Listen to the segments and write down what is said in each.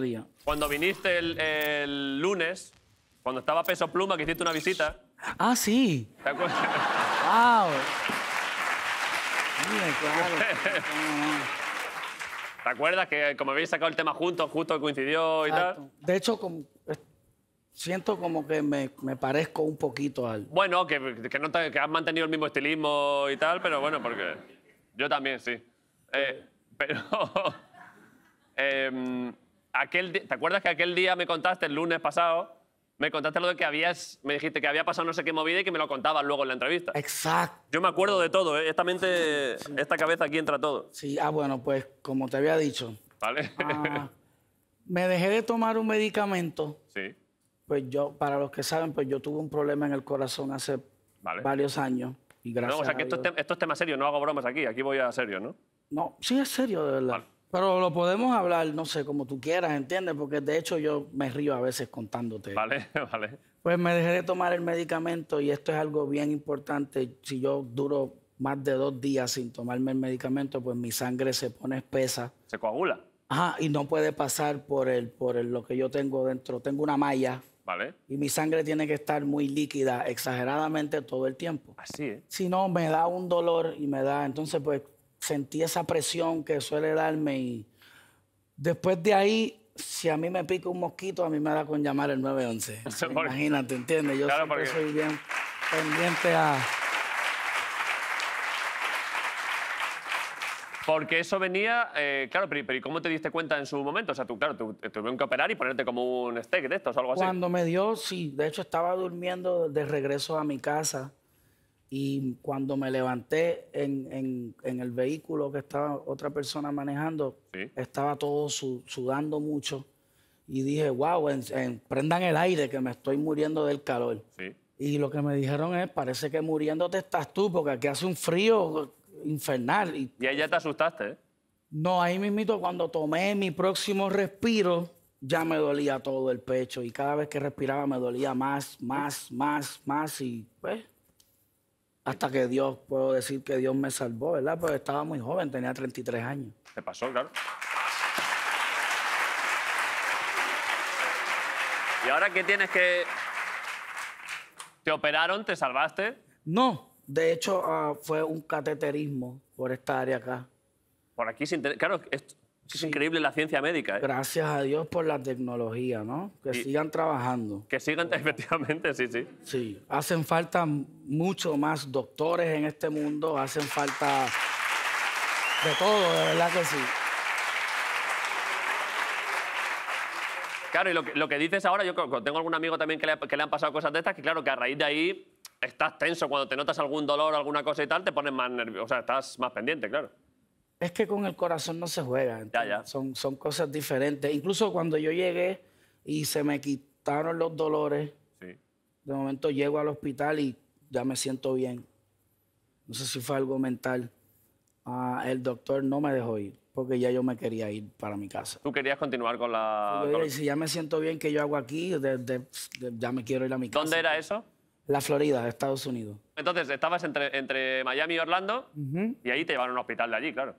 día. Cuando viniste el, lunes, cuando estaba Peso Pluma, que hiciste una visita. Ah, sí. ¿Te acuerdas? ¡Wow! ¿Te acuerdas que como habéis sacado el tema juntos, justo coincidió y tal? De hecho, eh, siento como que me, parezco un poquito al... Bueno, que, no has mantenido el mismo estilismo y tal, pero bueno, porque yo también, sí. Eh, pero... eh, ¿te acuerdas que aquel día me contaste, el lunes pasado, me contaste lo de que habías, me dijiste que había pasado no sé qué movida y que me lo contabas luego en la entrevista? Exacto. Yo me acuerdo de todo, ¿eh? esta mente, esta cabeza aquí entra todo. Sí, ah, bueno, pues como te había dicho. Vale. Ah, me dejé de tomar un medicamento. Sí. Pues yo, para los que saben, pues yo tuve un problema en el corazón hace varios años. Y gracias no, o sea que esto, es tema, esto es serio, no hago bromas aquí, aquí voy a serio, ¿no? No, sí es serio, de verdad. Pero lo podemos hablar, no sé, como tú quieras, ¿entiendes? Porque de hecho yo me río a veces contándote. Vale, vale. Pues me dejé de tomar el medicamento y esto es algo bien importante. Si yo duro más de dos días sin tomarme el medicamento, pues mi sangre se pone espesa. Se coagula. Ajá, y no puede pasar por, el, por lo que yo tengo dentro. Tengo una malla. Vale. Y mi sangre tiene que estar muy líquida, exageradamente todo el tiempo. Así es. Si no, me da un dolor y me da. Entonces, pues sentí esa presión que suele darme y después de ahí si a mí me pica un mosquito, a mí me da con llamar el 911. imagínate, ¿entiendes? Yo siempre soy bien pendiente a... Porque eso venía, eh, claro, pero, ¿y cómo te diste cuenta en su momento? O sea, tú, claro, tú, tuvieron que operar y ponerte como un steak de estos o algo así. Cuando me dio, sí, de hecho estaba durmiendo de regreso a mi casa y cuando me levanté en, en, el vehículo que estaba otra persona manejando, estaba todo sudando mucho. Y dije, wow, prendan el aire, que me estoy muriendo del calor. Y lo que me dijeron es, parece que muriéndote estás tú, porque aquí hace un frío infernal. Y, ahí ya te asustaste, ¿eh? No, ahí mismito, cuando tomé mi próximo respiro, ya me dolía todo el pecho. Y cada vez que respiraba me dolía más, más, más, más. Y pues hasta que Dios, puedo decir que Dios me salvó, ¿verdad? Porque estaba muy joven, tenía 33 años. ¿Te pasó, claro? ¿Y ahora qué tienes que...? ¿Te operaron? ¿Te salvaste? No, de hecho ah, fue un cateterismo por esta área acá. Por aquí, sin claro, esto, es increíble la ciencia médica. ¿eh? Gracias a Dios por la tecnología, ¿no? Que sigan trabajando. Que sigan, efectivamente, sí, sí. Sí, hacen falta mucho más doctores en este mundo, hacen falta de todo, de verdad que sí. Claro, y lo que, dices ahora, yo tengo algún amigo también que le, que le han pasado cosas de estas, que claro, que a raíz de ahí estás tenso, cuando te notas algún dolor, alguna cosa y tal, te pones más nervioso, o sea, estás más pendiente, claro. Es que con el corazón no se juega. Son, son cosas diferentes. Incluso cuando yo llegué y se me quitaron los dolores, de momento llego al hospital y ya me siento bien. No sé si fue algo mental. Ah, el doctor no me dejó ir porque ya yo me quería ir para mi casa. ¿Tú querías continuar con la...? Yo, Si ya me siento bien, que yo hago aquí? ya me quiero ir a mi casa. ¿Dónde era eso? La Florida, Estados Unidos. Entonces, estabas entre, entre Miami y Orlando y ahí te llevaron a un hospital de allí, claro.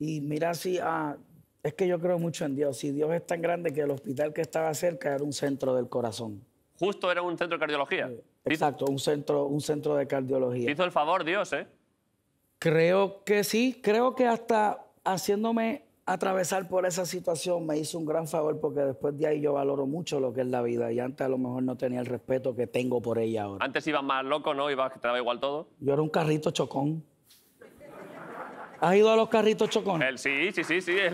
Y mira, si, ah, es que yo creo mucho en Dios. Y Dios es tan grande que el hospital que estaba cerca era un centro del corazón. Justo era un centro de cardiología. Eh, exacto, un centro, un centro de cardiología. Te hizo el favor Dios, ¿eh? Creo que sí. Creo que hasta haciéndome atravesar por esa situación me hizo un gran favor porque después de ahí yo valoro mucho lo que es la vida y antes a lo mejor no tenía el respeto que tengo por ella ahora. Antes ibas más loco, ¿no? Ibas que te igual todo. Yo era un carrito chocón. ¿Has ido a los carritos chocones? sí, sí, sí, sí.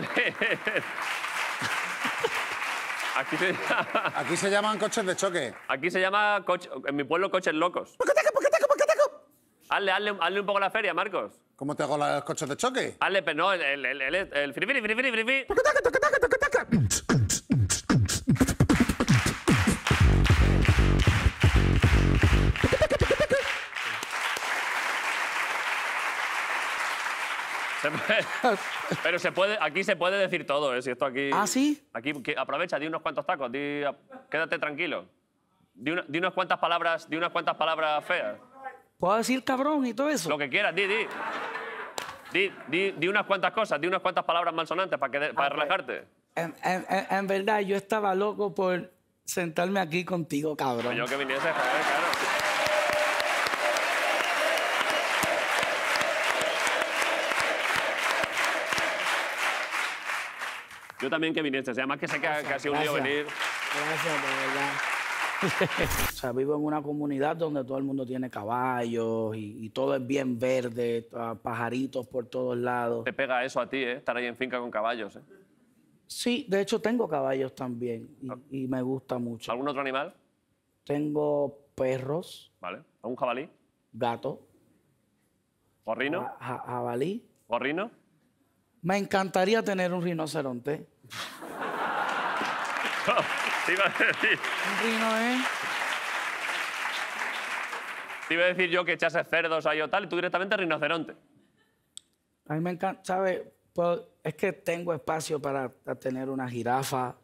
Aquí se... Aquí se, llaman coches de choque. Aquí se llama, coche... en mi pueblo, coches locos. ¡Pocateco, qué pocateco! Hazle, hazle, hazle, un poco la feria, Marcos. ¿Cómo te hago los coches de choque? Hazle, pero no, el... el, el, el, el Pero se puede, aquí se puede decir todo, ¿eh? Si esto aquí... ¿Ah, sí? Aquí aprovecha, di unos cuantos tacos, quédate tranquilo. Di, unas cuantas palabras, di unas cuantas palabras feas. ¿Puedo decir cabrón y todo eso? Lo que quieras, di, di. Di, unas cuantas cosas, di unas cuantas palabras malsonantes para, que para ah, pues, relajarte. En, verdad, yo estaba loco por sentarme aquí contigo, cabrón. Yo que viniese, Yo también que viniste, llama que sé que, casi un lío venir. Gracias, o sea, vivo en una comunidad donde todo el mundo tiene caballos y, todo es bien verde, pajaritos por todos lados. Te pega eso a ti, ¿eh? Estar ahí en finca con caballos, ¿eh? Sí, de hecho tengo caballos también y, ah. me gusta mucho. ¿Algún otro animal? Tengo perros. Vale. ¿Algún jabalí? Gato. ¿Gorrino? jabalí. ¿Gorrino? Me encantaría tener un rinoceronte. Te iba a decir. Un rino, ¿eh? Te iba a decir yo que echase cerdos ahí o tal, y tú directamente rinoceronte. A mí me encanta, ¿sabes? Pues, es que tengo espacio para tener una jirafa.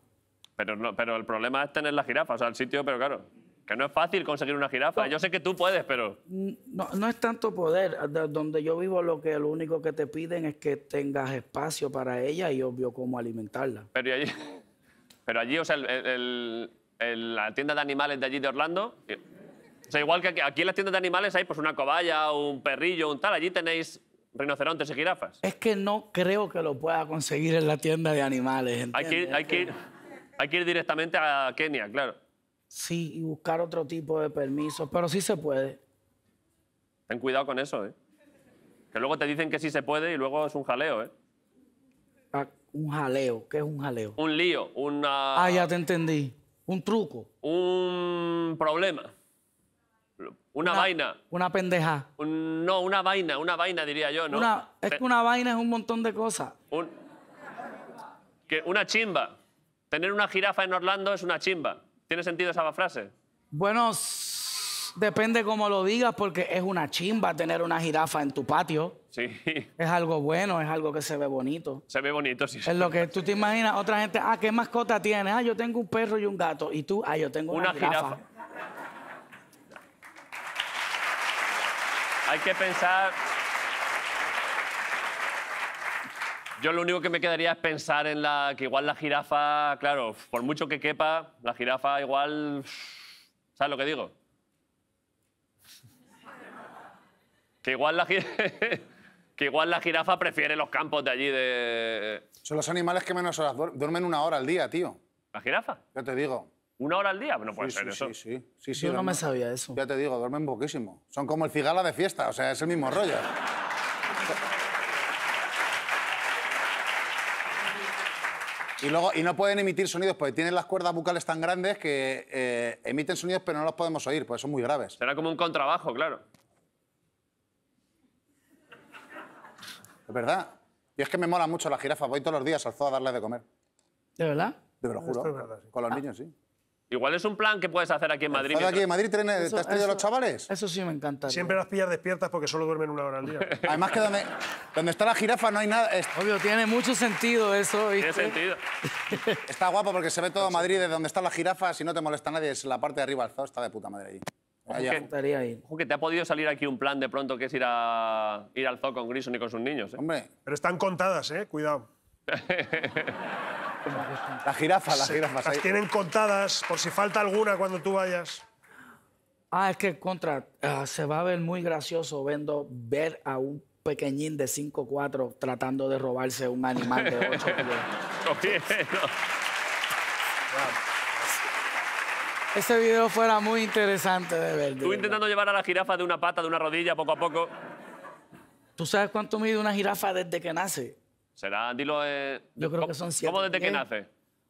Pero, no, pero el problema es tener la jirafa, o sea, el sitio, pero claro. Que no es fácil conseguir una jirafa. yo sé que tú puedes, pero... Mm, no, no es tanto poder. donde yo vivo lo que lo único que te piden es que tengas espacio para ella y obvio cómo alimentarla. Pero allí, pero allí o sea, la tienda de animales de allí de Orlando... Eh, o sea, igual que aquí, en las tiendas de animales hay pues una cobaya, un perrillo, un tal. Allí tenéis rinocerontes y jirafas. Es que no creo que lo pueda conseguir en la tienda de animales. Hay que, hay, que hay que ir directamente a Kenia, claro. Sí, y buscar otro tipo de permisos, pero sí se puede. Ten cuidado con eso, ¿eh? Que luego te dicen que sí se puede y luego es un jaleo, ¿eh? Ah, un jaleo, ¿qué es un jaleo? Un lío, una... Ah, ya te entendí. Un truco. Un problema. Una, vaina. Una pendeja. no, una vaina, una vaina diría yo, ¿no? Una, es que una vaina es un montón de cosas. que una chimba. Tener una jirafa en Orlando es una chimba. ¿Tiene sentido esa frase? Bueno, depende cómo lo digas, porque es una chimba tener una jirafa en tu patio. Sí. Es algo bueno, es algo que se ve bonito. Se ve bonito, sí. Es lo que tú te imaginas, otra gente, ah, ¿qué mascota tiene, Ah, yo tengo un perro y un gato. Y tú, ah, yo tengo una, una jirafa. Hay que pensar Yo lo único que me quedaría es pensar en la que igual la jirafa, claro, por mucho que quepa, la jirafa igual... ¿Sabes lo que digo? Que igual la, que igual la jirafa prefiere los campos de allí de... Son los animales que menos horas duermen, una hora al día, tío. ¿La jirafa? ya te digo. ¿Una hora al día? No puede ser eso. Sí, sí, sí, sí Yo no me sabía eso. Ya te digo, duermen poquísimo. Son como el cigala de fiesta, o sea, es el mismo rollo. Y, luego, y no pueden emitir sonidos porque tienen las cuerdas bucales tan grandes que eh, emiten sonidos pero no los podemos oír, pues son muy graves. Será como un contrabajo, claro. Es verdad. Y es que me mola mucho la jirafa. Voy todos los días al zoo a darle de comer. ¿De verdad? Te lo juro. Con los ah. niños, sí. Igual es un plan que puedes hacer aquí en eh, Madrid. aquí en Madrid tren, eh, ¿Te has traído a los chavales? Eso sí me encanta. Siempre las pillas despiertas porque solo duermen una hora al día. Además que donde, está la jirafa no hay nada... Obvio, tiene mucho sentido eso. ¿viste? Tiene sentido. Está guapo porque se ve todo Madrid desde donde está la jirafa, si no te molesta nadie. Es la parte de arriba alzado, está de puta madre ahí. Ojo ahí. que, te ha podido salir aquí un plan de pronto que es ir, a, ir al zoo con Grison y con sus niños. ¿eh? Hombre. Pero están contadas, ¿eh? Cuidado. La jirafa, las jirafas. Las tienen contadas por si falta alguna cuando tú vayas. Ah, es que contra, ah, se va a ver muy gracioso vendo, ver a un pequeñín de cinco4 tratando de robarse un animal de 8 kilos. Ese video fuera muy interesante de ver. tú intentando llevar a la jirafa de una pata, de una rodilla, poco a poco. ¿Tú sabes cuánto mide una jirafa desde que nace? ¿Será, dilo, Eh, Yo creo que son siete. ¿Cómo desde que eh, nace?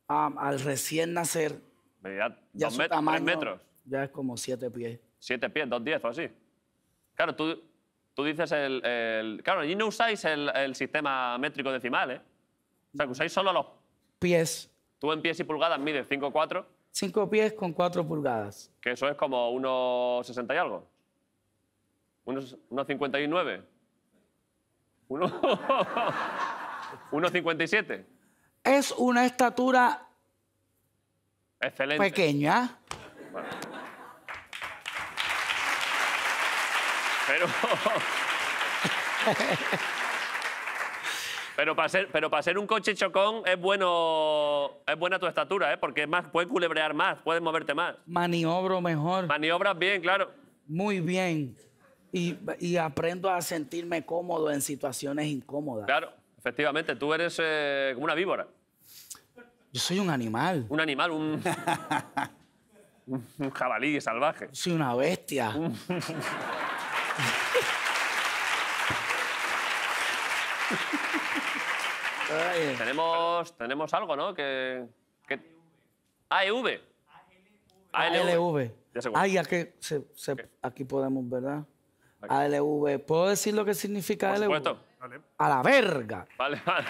Um, al recién nacer. Ya, ya dos metros, tamaño, tres metros. Ya es como siete pies. Siete pies, dos diez o así. Claro, tú, tú dices el, el Claro, allí no usáis el, el, sistema métrico decimal, ¿eh? O sea, que usáis solo los... Pies. Tú en pies y pulgadas mides 5 4. 5 pies con 4 pulgadas. Que eso es como 1,60 y algo. 1,59. Uno... ¿1,57? Es una estatura Excelente. pequeña. Pero... Pero para ser, pero para ser un coche chocón es bueno, es buena tu estatura, ¿eh? Porque más, puedes culebrear más, puedes moverte más. Maniobro mejor. Maniobras bien, claro. Muy bien. Y, y aprendo a sentirme cómodo en situaciones incómodas. Claro. Efectivamente, tú eres eh, como una víbora. Yo soy un animal. Un animal, un, un jabalí salvaje. Soy una bestia. tenemos, tenemos algo, ¿no? Que, que... AEV. ALV. Ay, aquí, se, se, aquí podemos, ¿verdad? ALV. ¿Puedo decir lo que significa Por Supuesto. Vale. A la verga. Vale, vale.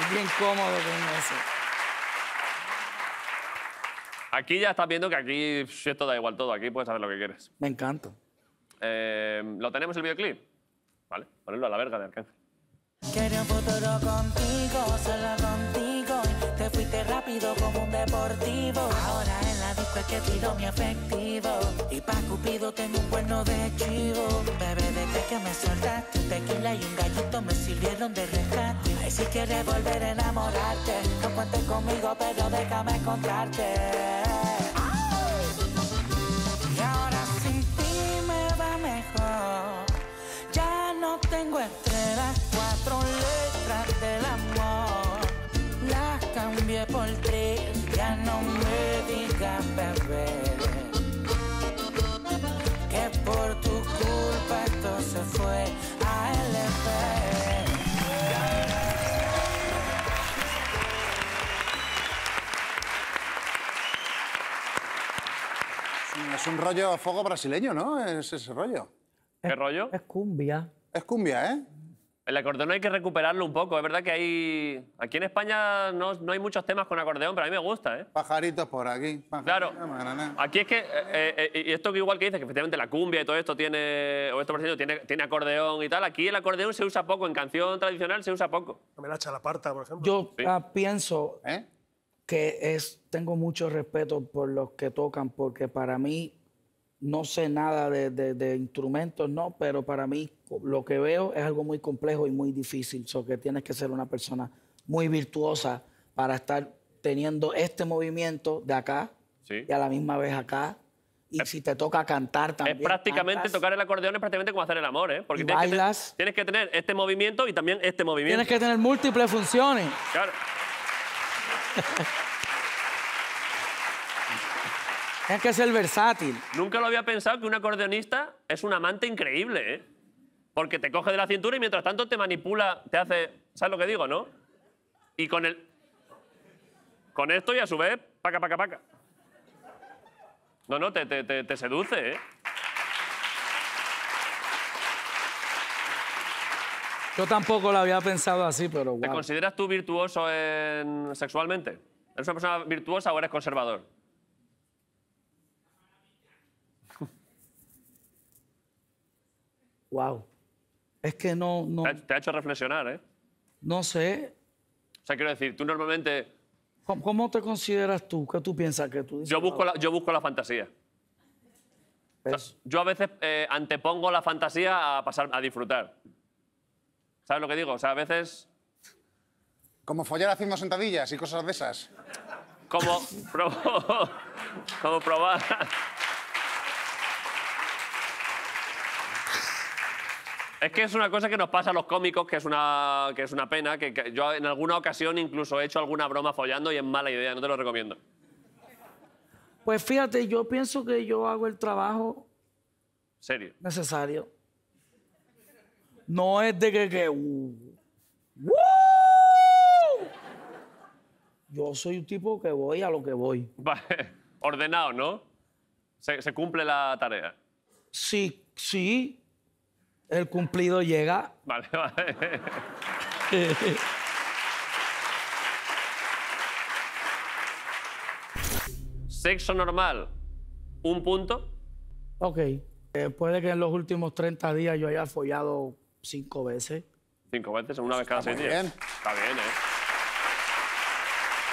Es bien cómodo con eso. Aquí ya estás viendo que aquí si esto da igual todo. Aquí puedes hacer lo que quieres. Me encanta. Eh, ¿Lo tenemos el videoclip? Vale, ponelo a la verga de Arcángel. Quiero un futuro contigo, solo contigo. Te fuiste rápido como un deportivo. Ahora en la que pido mi afectivo Y pa' Cupido tengo un cuerno de chivo Bebé, desde que me tu Tequila y un gallito me sirvieron de rescate Ay, si quieres volver a enamorarte No cuentes conmigo, pero déjame encontrarte Por tu culpa esto se fue a LP. Es un rollo fuego brasileño, ¿no? Es ese rollo. ¿Qué rollo? Es cumbia. Es cumbia, ¿eh? El acordeón hay que recuperarlo un poco. Es verdad que hay. Aquí en España no, hay muchos temas con acordeón, pero a mí me gusta, ¿eh? Pajaritos por aquí. claro. Aquí es que. Eh, eh, eh, y esto que igual que dices, que efectivamente la cumbia y todo esto tiene. O esto, por ejemplo, tiene, tiene acordeón y tal. Aquí el acordeón se usa poco. En canción tradicional se usa poco. Me la chalaparta, por ejemplo. Yo ah, pienso que es. Tengo mucho respeto por los que tocan, porque para mí no sé nada de, de, instrumentos, no, pero para mí lo que veo es algo muy complejo y muy difícil. que tienes que ser una persona muy virtuosa para estar teniendo este movimiento de acá y a la misma vez acá. Y si te toca cantar también. Es prácticamente tocar el acordeón, es prácticamente como hacer el amor, ¿eh? Porque tienes, que tienes que tener este movimiento y también este movimiento. Tienes que tener múltiples funciones. Claro. Es que es el versátil. Nunca lo había pensado que un acordeonista es un amante increíble, ¿eh? Porque te coge de la cintura y mientras tanto te manipula, te hace... ¿Sabes lo que digo, no? Y con el... Con esto y a su vez, paca, paca, paca. No, no, te, te, seduce, ¿eh? Yo tampoco lo había pensado así, pero ¿Te consideras tú virtuoso en... sexualmente? ¿Eres una persona virtuosa o eres conservador? wow. Es que no. Te, ha, hecho reflexionar, ¿eh? No sé. O sea, quiero decir, tú normalmente. ¿Cómo, te consideras tú? ¿Qué tú piensas que tú dices? Yo busco la, yo busco la fantasía. yo a veces eh, antepongo la fantasía a pasar a disfrutar. ¿Sabes lo que digo? O sea, a veces. Como follar haciendo sentadillas y cosas de esas. Como, como probar. Es que es una cosa que nos pasa a los cómicos, que es una, que es una pena, que, yo en alguna ocasión incluso he hecho alguna broma follando y es mala idea, no te lo recomiendo. Pues fíjate, yo pienso que yo hago el trabajo ¿Serio? necesario. No es de que... que uh, yo soy un tipo que voy a lo que voy. Ordenado, ¿no? Se, se cumple la tarea. Sí, sí, el cumplido llega. Vale, vale. Sexo normal, un punto. Ok. Eh, puede que en los últimos 30 días yo haya follado cinco veces. ¿Cinco veces? ¿Una vez cada seis bien. días? Está bien, ¿eh?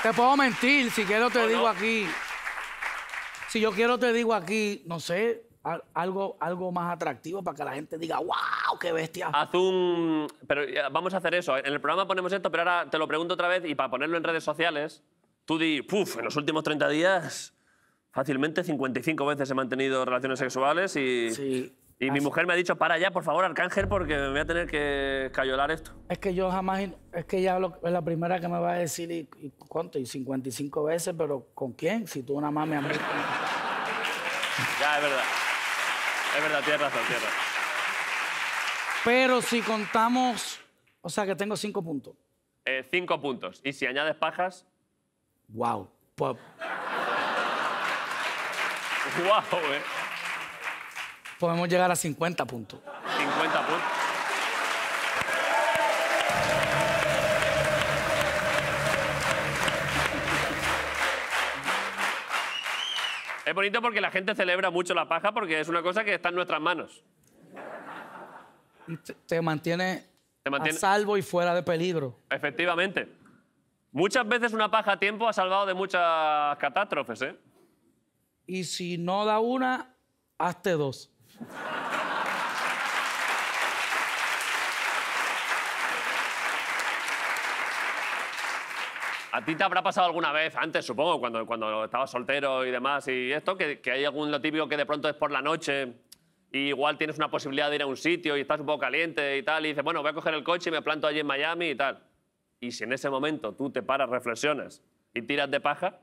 Te puedo mentir, si quiero te digo aquí. Si yo quiero te digo aquí, no sé, algo, algo más atractivo para que la gente diga, wow, qué bestia. Haz un... Pero eh, vamos a hacer eso. En el programa ponemos esto, pero ahora te lo pregunto otra vez y para ponerlo en redes sociales, tú di, puf, en los últimos 30 días fácilmente 55 veces he mantenido relaciones sexuales y... Sí. Y mi mujer me ha dicho, para ya, por favor, Arcángel, porque me voy a tener que cayolar esto. Es que yo jamás, es que ya es la primera que me va a decir, y, y, ¿cuánto? Y 55 veces, pero ¿con quién? Si tú una mami... me ya, es verdad. Es verdad, tierra razón, tierra. Pero si contamos. O sea que tengo cinco puntos. Eh, cinco puntos. Y si añades pajas. ¡Wow! ¡Wow, pues. eh! Podemos llegar a 50 puntos. 50 puntos. Es bonito porque la gente celebra mucho la paja porque es una cosa que está en nuestras manos. Te, mantiene, a salvo y fuera de peligro. Efectivamente. Muchas veces una paja a tiempo ha salvado de muchas catástrofes, ¿eh? Y si no da una, hazte dos. A ti te habrá pasado alguna vez, antes supongo, cuando, cuando estabas soltero y demás, y esto, que, hay algún lo típico que de pronto es por la noche y igual tienes una posibilidad de ir a un sitio y estás un poco caliente y tal, y dices, bueno, voy a coger el coche y me planto allí en Miami y tal. Y si en ese momento tú te paras, reflexiones y tiras de paja,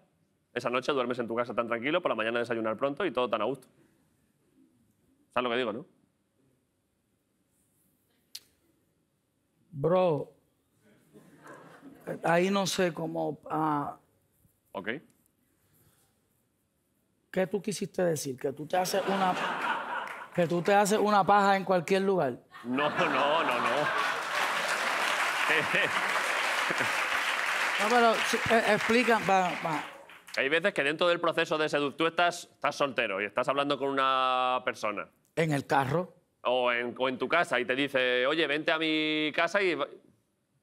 esa noche duermes en tu casa tan tranquilo, por la mañana desayunar pronto y todo tan a gusto. ¿Sabes lo que digo, no? Bro, ahí no sé cómo. Ah, ok. ¿Qué tú quisiste decir? Que tú te haces una. Que tú te haces una paja en cualquier lugar. No, no, no, no. no, pero eh, explica. Va, Hay veces que dentro del proceso de seducción estás, soltero y estás hablando con una persona. En el carro. O en, tu casa y te dice, oye, vente a mi casa y,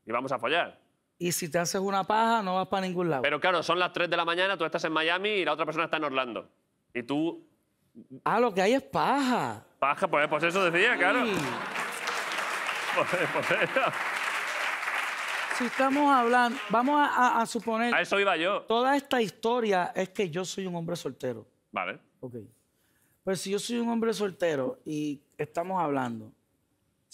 y vamos a follar. Y si te haces una paja, no vas para ningún lado. Pero claro, son las 3 de la mañana, tú estás en Miami y la otra persona está en Orlando. Y tú. Ah, lo que hay es paja. Paja, pues, pues eso decía, claro. Pues, pues si estamos hablando, vamos a, suponer. A eso iba yo. Toda esta historia es que yo soy un hombre soltero. Vale. Ok. Pues si yo soy un hombre soltero y estamos hablando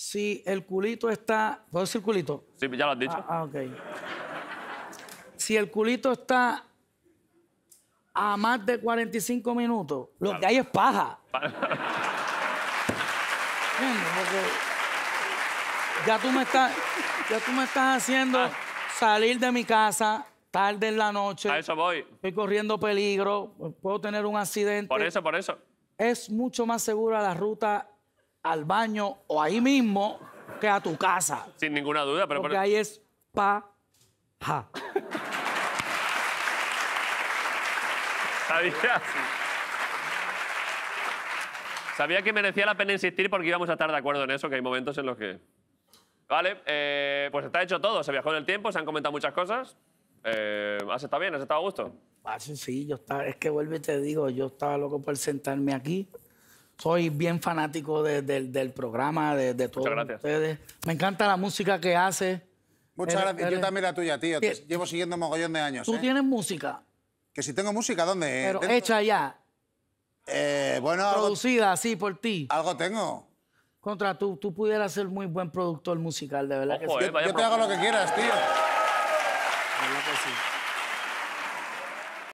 si el culito está. ¿Puedo decir culito? Sí, ya lo has dicho. Ah, ah ok. si el culito está a más de 45 minutos, lo que hay es paja. ya tú me estás, ya me estás haciendo ah. salir de mi casa tarde en la noche. A eso voy. Estoy corriendo peligro, puedo tener un accidente. Por eso, por eso. Es mucho más segura la ruta al baño o ahí mismo que a tu casa. Sin ninguna duda, pero. Porque ahí es pa-ja. Sabía. Sabía que merecía la pena insistir porque íbamos a estar de acuerdo en eso, que hay momentos en los que. Vale, eh, pues está hecho todo. Se viajó en el tiempo, se han comentado muchas cosas. Eh, ¿Has estado bien? ¿Has estado a gusto? Ah, Sí, yo está, es que vuelvo y te digo, yo estaba loco por sentarme aquí soy bien fanático del programa, de, todos ustedes. Me encanta la música que hace. Muchas gracias. Yo también la tuya, tío. llevo siguiendo mogollón de años. Tú ¿eh? tienes música. Que si tengo música, ¿dónde? Pero hecha ya. Eh, bueno, Producida así por ti. Algo tengo. Contra tú, tú pudieras ser muy buen productor musical, de verdad. Eh, yo te hago lo que quieras, tío.